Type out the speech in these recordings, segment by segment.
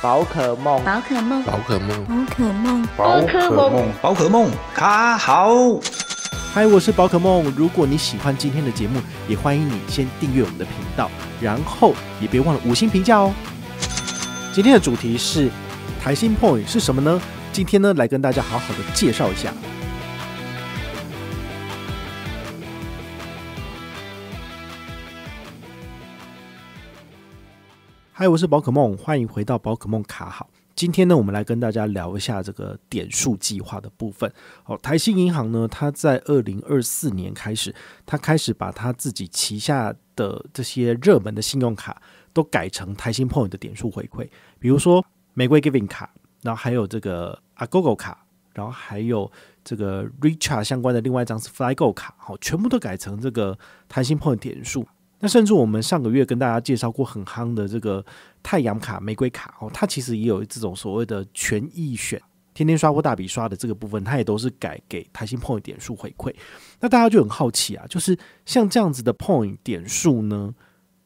宝可梦，宝可梦，宝可梦，宝可梦，宝可梦，宝可梦，卡好。嗨，我是宝可梦。如果你喜欢今天的节目，也欢迎你先订阅我们的频道，然后也别忘了五星评价哦。今天的主题是台心 point 是什么呢？今天呢，来跟大家好好的介绍一下。嗨，我是宝可梦，欢迎回到宝可梦卡好。今天呢，我们来跟大家聊一下这个点数计划的部分。好，台新银行呢，它在二零二四年开始，它开始把它自己旗下的这些热门的信用卡都改成台新 point 的点数回馈，比如说玫瑰 Giving 卡，然后还有这个 Agogo 卡，然后还有这个 Richard 相关的另外一张是 FlyGo 卡，好，全部都改成这个台新 point 点数。那甚至我们上个月跟大家介绍过很夯的这个太阳卡、玫瑰卡哦，它其实也有这种所谓的权益选，天天刷或大笔刷的这个部分，它也都是改给台新 point 点数回馈。那大家就很好奇啊，就是像这样子的 point 点数呢，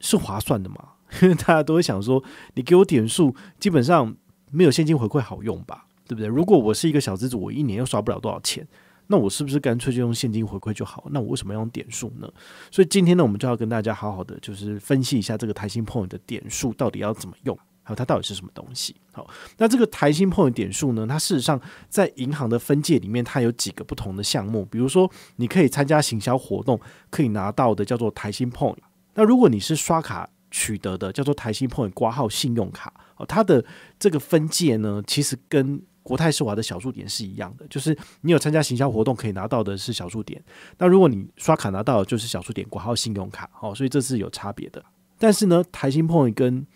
是划算的吗？因为大家都会想说，你给我点数，基本上没有现金回馈好用吧，对不对？如果我是一个小资主，我一年又刷不了多少钱。那我是不是干脆就用现金回馈就好？那我为什么要用点数呢？所以今天呢，我们就要跟大家好好的就是分析一下这个台新 Point 的点数到底要怎么用，还有它到底是什么东西。好，那这个台新 Point 点数呢，它事实上在银行的分界里面，它有几个不同的项目，比如说你可以参加行销活动可以拿到的叫做台新 Point。那如果你是刷卡取得的叫做台新 Point，挂号信用卡哦，它的这个分界呢，其实跟国泰世华的小数点是一样的，就是你有参加行销活动可以拿到的是小数点。那如果你刷卡拿到就是小数点，国还有信用卡，好，所以这是有差别的。但是呢，台新 point 跟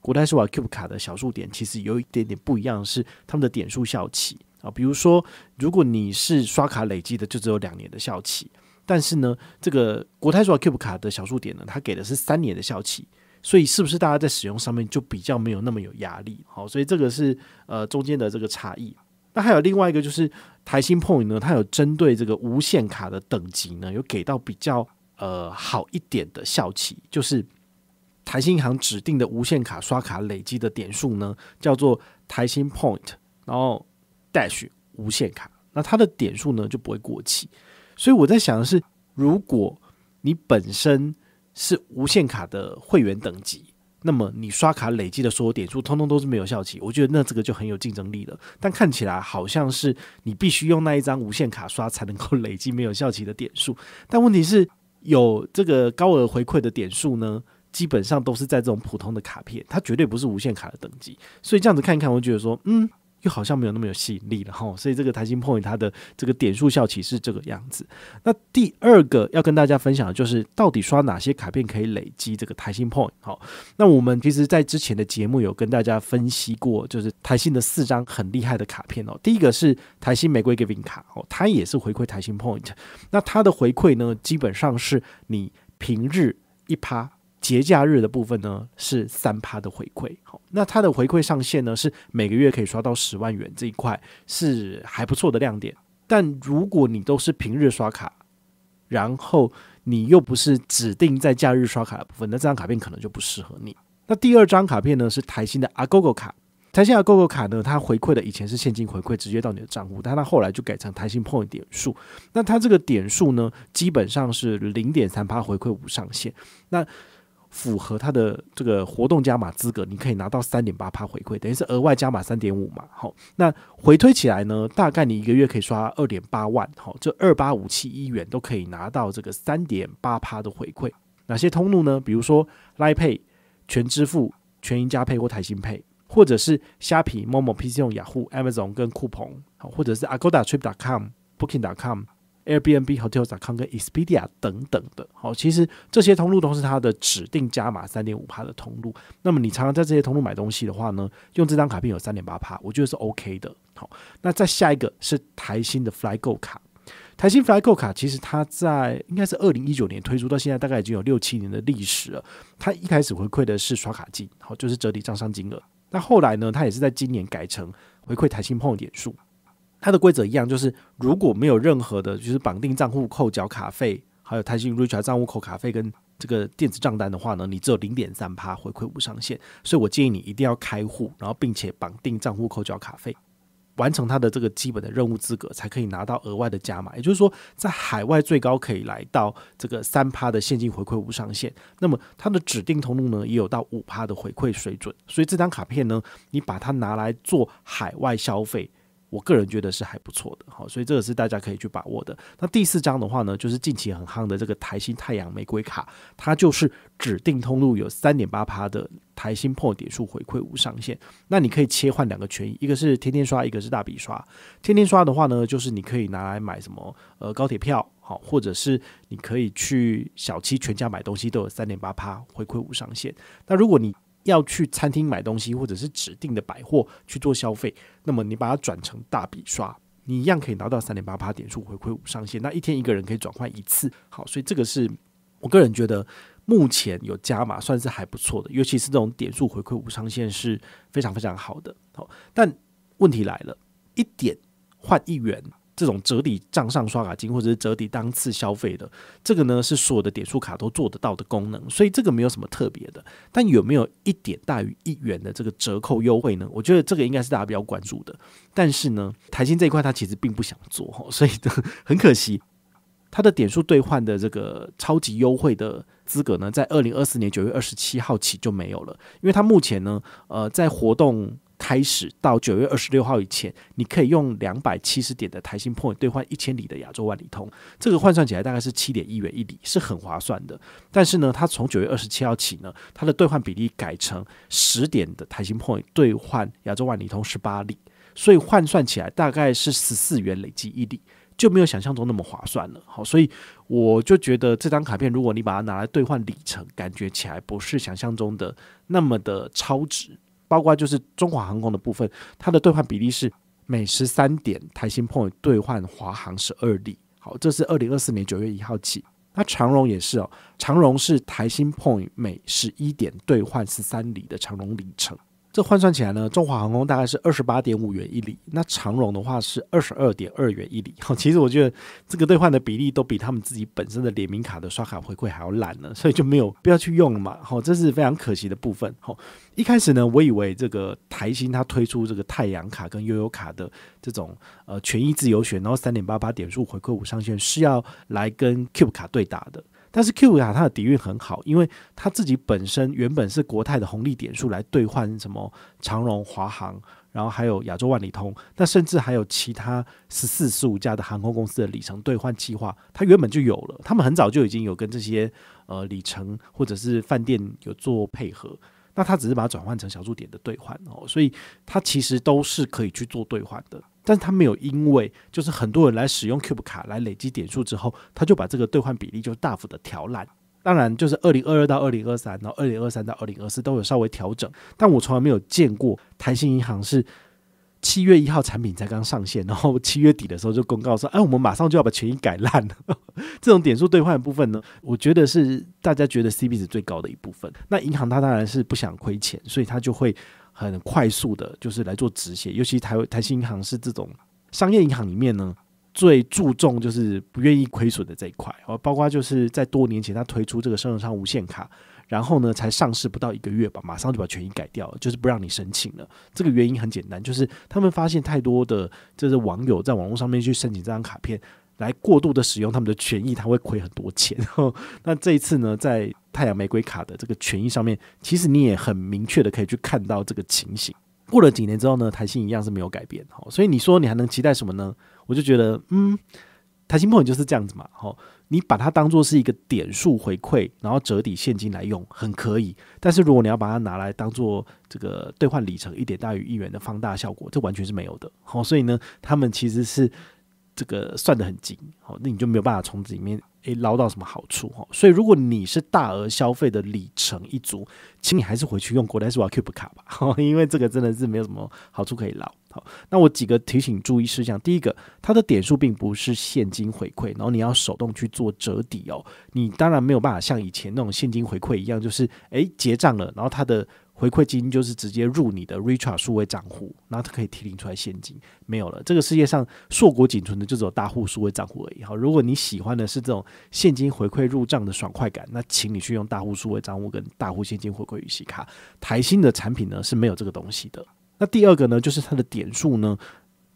国泰世华 cube 卡的小数点其实有一点点不一样，是他们的点数效期啊。比如说，如果你是刷卡累积的，就只有两年的效期。但是呢，这个国泰世华 cube 卡的小数点呢，它给的是三年的效期。所以是不是大家在使用上面就比较没有那么有压力？好，所以这个是呃中间的这个差异。那还有另外一个就是台新 Point 呢，它有针对这个无限卡的等级呢，有给到比较呃好一点的效期，就是台新银行指定的无限卡刷卡累积的点数呢，叫做台新 Point，然后 Dash 无限卡，那它的点数呢就不会过期。所以我在想的是，如果你本身。是无限卡的会员等级，那么你刷卡累积的所有点数，通通都是没有效期。我觉得那这个就很有竞争力了。但看起来好像是你必须用那一张无限卡刷才能够累积没有效期的点数。但问题是，有这个高额回馈的点数呢，基本上都是在这种普通的卡片，它绝对不是无限卡的等级。所以这样子看一看，我觉得说，嗯。又好像没有那么有吸引力了哈，所以这个台新 point 它的这个点数效期是这个样子。那第二个要跟大家分享的就是到底刷哪些卡片可以累积这个台新 point。好，那我们其实，在之前的节目有跟大家分析过，就是台信的四张很厉害的卡片哦。第一个是台新玫瑰 Giving 卡哦，它也是回馈台新 point。那它的回馈呢，基本上是你平日一趴。节假日的部分呢是三趴的回馈，好，那它的回馈上限呢是每个月可以刷到十万元，这一块是还不错的亮点。但如果你都是平日刷卡，然后你又不是指定在假日刷卡的部分，那这张卡片可能就不适合你。那第二张卡片呢是台新的阿 GoGo 卡，台新阿 GoGo 卡呢，它回馈的以前是现金回馈直接到你的账户，但它后来就改成台新 Point 点数。那它这个点数呢，基本上是零点三趴回馈无上限。那符合他的这个活动加码资格，你可以拿到三点八趴回馈，等于是额外加码三点五嘛。好，那回推起来呢，大概你一个月可以刷二点八万，好，这二八五七一元都可以拿到这个三点八趴的回馈。哪些通路呢？比如说 Pay、全支付、全银加配或台新配，或者是虾皮、某某 PC 用雅虎、Amazon 跟酷鹏，好，或者是 Agoda、Trip.com、Booking.com。Airbnb、Hotels.com 跟 Expedia 等等的，好，其实这些通路都是它的指定加码三点五帕的通路。那么你常常在这些通路买东西的话呢，用这张卡片有三点八帕，我觉得是 OK 的。好，那再下一个是台新的 FlyGo 卡。台新 FlyGo 卡其实它在应该是二零一九年推出到现在，大概已经有六七年的历史了。它一开始回馈的是刷卡金，好，就是折抵账上金额。那后来呢，它也是在今年改成回馈台新碰点数。它的规则一样，就是如果没有任何的，就是绑定账户扣缴卡费，还有泰新 r i c h r 账户扣卡费跟这个电子账单的话呢，你只有零点三趴回馈无上限。所以我建议你一定要开户，然后并且绑定账户扣缴卡费，完成它的这个基本的任务资格，才可以拿到额外的加码。也就是说，在海外最高可以来到这个三趴的现金回馈无上限。那么它的指定通路呢，也有到五趴的回馈水准。所以这张卡片呢，你把它拿来做海外消费。我个人觉得是还不错的，好，所以这个是大家可以去把握的。那第四张的话呢，就是近期很夯的这个台新太阳玫瑰卡，它就是指定通路有三点八趴的台新破点数回馈无上限。那你可以切换两个权益，一个是天天刷，一个是大笔刷。天天刷的话呢，就是你可以拿来买什么呃高铁票，好，或者是你可以去小七全家买东西都有三点八趴回馈无上限。那如果你要去餐厅买东西或者是指定的百货去做消费，那么你把它转成大笔刷，你一样可以拿到三点八八点数回馈五上限。那一天一个人可以转换一次，好，所以这个是我个人觉得目前有加码算是还不错的，尤其是这种点数回馈五上限是非常非常好的。好，但问题来了，一点换一元。这种折抵账上刷卡金，或者是折抵当次消费的，这个呢是所有的点数卡都做得到的功能，所以这个没有什么特别的。但有没有一点大于一元的这个折扣优惠呢？我觉得这个应该是大家比较关注的。但是呢，台新这一块它其实并不想做，所以很可惜，它的点数兑换的这个超级优惠的资格呢，在二零二四年九月二十七号起就没有了，因为它目前呢，呃，在活动。开始到九月二十六号以前，你可以用两百七十点的台新 point 兑换一千里的亚洲万里通，这个换算起来大概是七点一元一里，是很划算的。但是呢，它从九月二十七号起呢，它的兑换比例改成十点的台新 point 兑换亚洲万里通十八里，所以换算起来大概是十四元累计一里，就没有想象中那么划算了。好，所以我就觉得这张卡片，如果你把它拿来兑换里程，感觉起来不是想象中的那么的超值。包括就是中华航空的部分，它的兑换比例是每十三点台新 point 兑换华航十二里。好，这是二零二四年九月一号起。那长荣也是哦，长荣是台新 point 每十一点兑换十三里。的长荣里程。这换算起来呢，中华航空大概是二十八点五元一里，那长荣的话是二十二点二元一里。哈，其实我觉得这个兑换的比例都比他们自己本身的联名卡的刷卡回馈还要烂了，所以就没有必要去用了嘛。好，这是非常可惜的部分。好，一开始呢，我以为这个台新它推出这个太阳卡跟悠悠卡的这种呃权益自由选，然后三点八八点数回馈五上限是要来跟 Cube 卡对打的。但是 Q 五卡它的底蕴很好，因为它自己本身原本是国泰的红利点数来兑换什么长荣、华航，然后还有亚洲万里通，那甚至还有其他十四、十五家的航空公司的里程兑换计划，它原本就有了。他们很早就已经有跟这些呃里程或者是饭店有做配合，那它只是把它转换成小数点的兑换哦，所以它其实都是可以去做兑换的。但是他没有因为就是很多人来使用 Cube 卡来累积点数之后，他就把这个兑换比例就大幅的调烂。当然，就是二零二二到二零二三，然后二零二三到二零二四都有稍微调整，但我从来没有见过弹性银行是七月一号产品才刚上线，然后七月底的时候就公告说：“哎，我们马上就要把权益改烂了。”这种点数兑换的部分呢，我觉得是大家觉得 CB 值最高的一部分。那银行它当然是不想亏钱，所以它就会。很快速的，就是来做止血，尤其台台新银行是这种商业银行里面呢，最注重就是不愿意亏损的这一块。哦，包括就是在多年前，他推出这个生日商无限卡，然后呢，才上市不到一个月吧，马上就把权益改掉，了，就是不让你申请了。这个原因很简单，就是他们发现太多的就是网友在网络上面去申请这张卡片，来过度的使用他们的权益，他会亏很多钱。那这一次呢，在太阳玫瑰卡的这个权益上面，其实你也很明确的可以去看到这个情形。过了几年之后呢，台新一样是没有改变。好，所以你说你还能期待什么呢？我就觉得，嗯，台新朋友就是这样子嘛。好，你把它当做是一个点数回馈，然后折抵现金来用，很可以。但是如果你要把它拿来当做这个兑换里程，一点大于一元的放大效果，这完全是没有的。好，所以呢，他们其实是这个算的很精。好，那你就没有办法从这里面。诶，捞到什么好处哈？所以如果你是大额消费的里程一族，请你还是回去用国泰世华 c u b e 卡吧，哈，因为这个真的是没有什么好处可以捞。好，那我几个提醒注意事项：第一个，它的点数并不是现金回馈，然后你要手动去做折抵哦。你当然没有办法像以前那种现金回馈一样，就是诶结账了，然后它的。回馈金就是直接入你的 Retra 数位账户，然后它可以提领出来现金，没有了。这个世界上硕果仅存的就只有大户数位账户而已。好，如果你喜欢的是这种现金回馈入账的爽快感，那请你去用大户数位账户跟大户现金回馈预洗卡。台新的产品呢是没有这个东西的。那第二个呢，就是它的点数呢，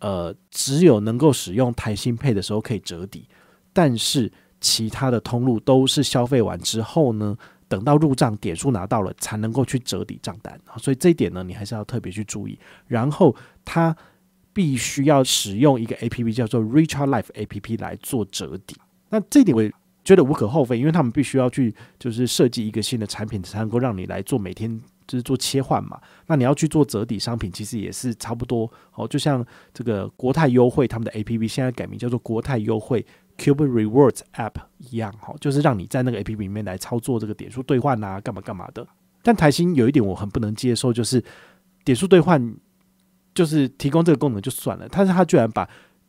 呃，只有能够使用台新配的时候可以折抵，但是其他的通路都是消费完之后呢。等到入账点数拿到了，才能够去折抵账单啊！所以这一点呢，你还是要特别去注意。然后，它必须要使用一个 A P P 叫做 r e h a i l Life A P P 来做折抵。那这一点我觉得无可厚非，因为他们必须要去就是设计一个新的产品，才能够让你来做每天就是做切换嘛。那你要去做折抵商品，其实也是差不多哦。就像这个国泰优惠，他们的 A P P 现在改名叫做国泰优惠。Cube Rewards App 一样哈，就是让你在那个 App 里面来操作这个点数兑换啊，干嘛干嘛的。但台新有一点我很不能接受，就是点数兑换就是提供这个功能就算了，但是它居然把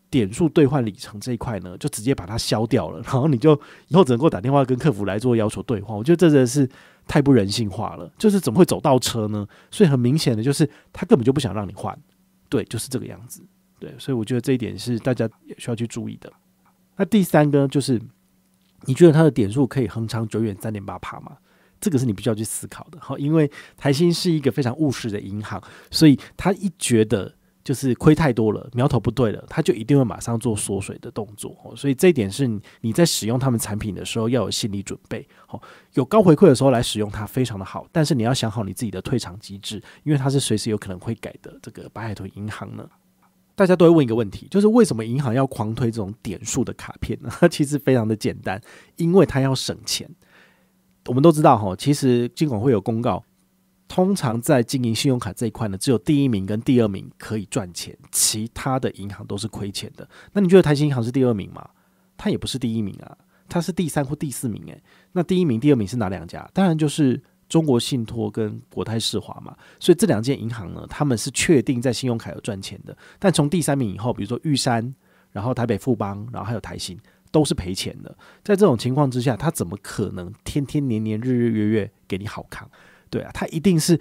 点数兑换里程这一块呢，就直接把它消掉了。然后你就以后只能够打电话跟客服来做要求兑换。我觉得这真的是太不人性化了，就是怎么会走倒车呢？所以很明显的就是他根本就不想让你换，对，就是这个样子。对，所以我觉得这一点是大家也需要去注意的。那第三个就是，你觉得它的点数可以恒长久远三点八趴吗？这个是你必须要去思考的。好，因为台新是一个非常务实的银行，所以他一觉得就是亏太多了、苗头不对了，他就一定会马上做缩水的动作。所以这一点是你在使用他们产品的时候要有心理准备。好，有高回馈的时候来使用它非常的好，但是你要想好你自己的退场机制，因为它是随时有可能会改的。这个白海豚银行呢？大家都会问一个问题，就是为什么银行要狂推这种点数的卡片呢？其实非常的简单，因为它要省钱。我们都知道哈，其实尽管会有公告，通常在经营信用卡这一块呢，只有第一名跟第二名可以赚钱，其他的银行都是亏钱的。那你觉得台新银行是第二名吗？它也不是第一名啊，它是第三或第四名诶，那第一名、第二名是哪两家？当然就是。中国信托跟国泰世华嘛，所以这两间银行呢，他们是确定在信用卡有赚钱的。但从第三名以后，比如说玉山，然后台北富邦，然后还有台新，都是赔钱的。在这种情况之下，他怎么可能天天年年日日月月给你好康？对啊，他一定是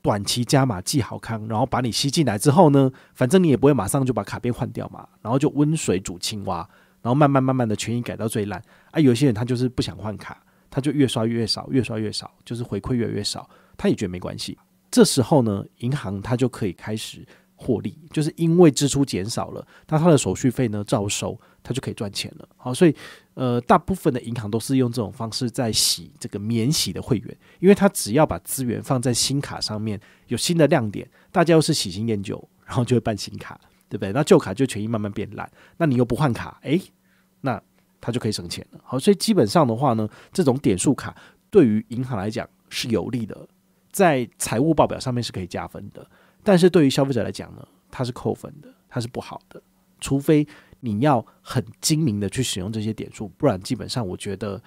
短期加码记好康，然后把你吸进来之后呢，反正你也不会马上就把卡片换掉嘛，然后就温水煮青蛙，然后慢慢慢慢的权益改到最烂啊。有些人他就是不想换卡。他就越刷越少，越刷越少，就是回馈越来越少，他也觉得没关系。这时候呢，银行他就可以开始获利，就是因为支出减少了，那他的手续费呢照收，他就可以赚钱了。好，所以呃，大部分的银行都是用这种方式在洗这个免洗的会员，因为他只要把资源放在新卡上面，有新的亮点，大家又是喜新厌旧，然后就会办新卡，对不对？那旧卡就权益慢慢变烂，那你又不换卡，诶，那。他就可以省钱了。好，所以基本上的话呢，这种点数卡对于银行来讲是有利的，在财务报表上面是可以加分的。但是对于消费者来讲呢，它是扣分的，它是不好的。除非你要很精明的去使用这些点数，不然基本上我觉得。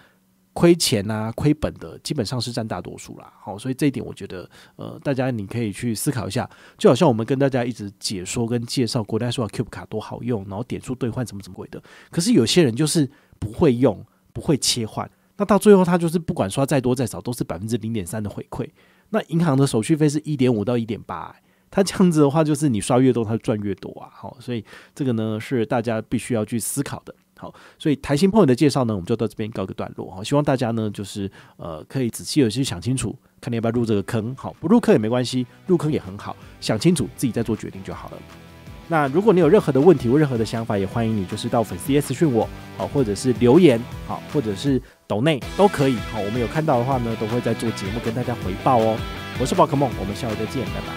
亏钱啊，亏本的基本上是占大多数啦。好，所以这一点我觉得，呃，大家你可以去思考一下。就好像我们跟大家一直解说跟介绍国内说 Cube 卡多好用，然后点数兑换怎么怎么鬼的。可是有些人就是不会用，不会切换，那到最后他就是不管刷再多再少，都是百分之零点三的回馈。那银行的手续费是一点五到一点八，他这样子的话，就是你刷越多，他赚越多啊。好，所以这个呢是大家必须要去思考的。好，所以台新朋友的介绍呢，我们就到这边告个段落哈。希望大家呢，就是呃，可以仔细的去想清楚，看你要不要入这个坑。好，不入坑也没关系，入坑也很好，想清楚自己再做决定就好了。那如果你有任何的问题或任何的想法，也欢迎你就是到粉丝 S 私讯我，好，或者是留言，好，或者是抖内都可以，好，我们有看到的话呢，都会在做节目跟大家回报哦。我是宝可梦，我们下回再见，拜拜。